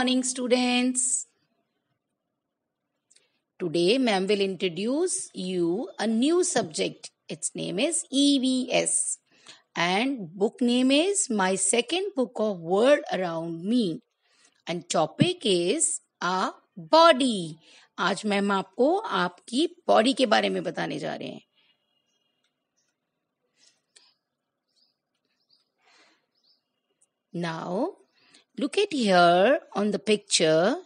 morning students. Today ma'am will introduce you a new subject. Its name is EVS and book name is My Second Book of World Around Me and topic is a body. आज ma'am आपको आपकी body के बारे में बताने जा रहे हैं Now Look at here on the picture.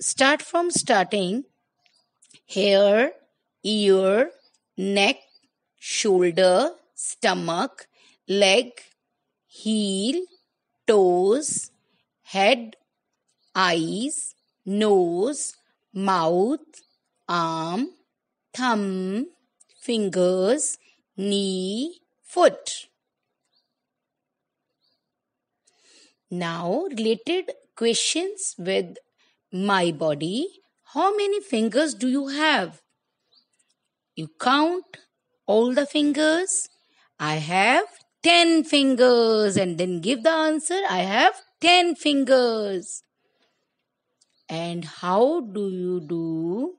Start from starting hair, ear, neck, shoulder, stomach, leg, heel, toes, head, eyes, nose, mouth, arm, thumb, fingers, knee, foot. Now, related questions with my body. How many fingers do you have? You count all the fingers. I have 10 fingers. And then give the answer I have 10 fingers. And how do you do?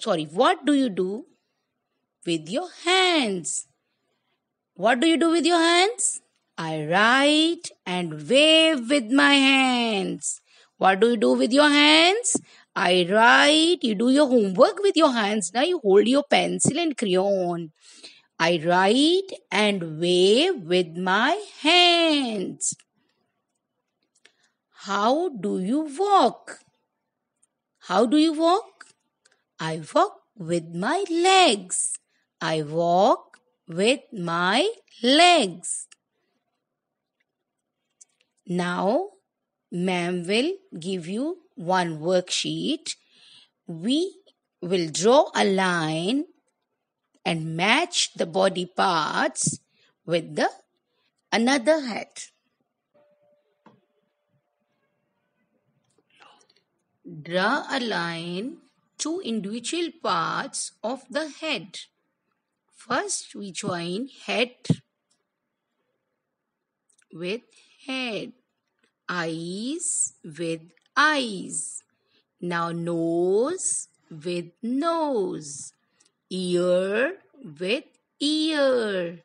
Sorry, what do you do with your hands? What do you do with your hands? I write and wave with my hands. What do you do with your hands? I write. You do your homework with your hands. Now you hold your pencil and crayon. I write and wave with my hands. How do you walk? How do you walk? I walk with my legs. I walk with my legs. Now, ma'am will give you one worksheet. We will draw a line and match the body parts with the another head. Draw a line to individual parts of the head. First, we join head with head, eyes with eyes. Now nose with nose, ear with ear,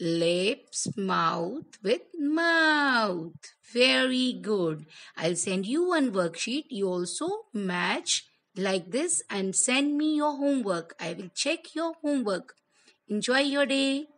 lips, mouth with mouth. Very good. I'll send you one worksheet. You also match like this and send me your homework. I will check your homework. Enjoy your day.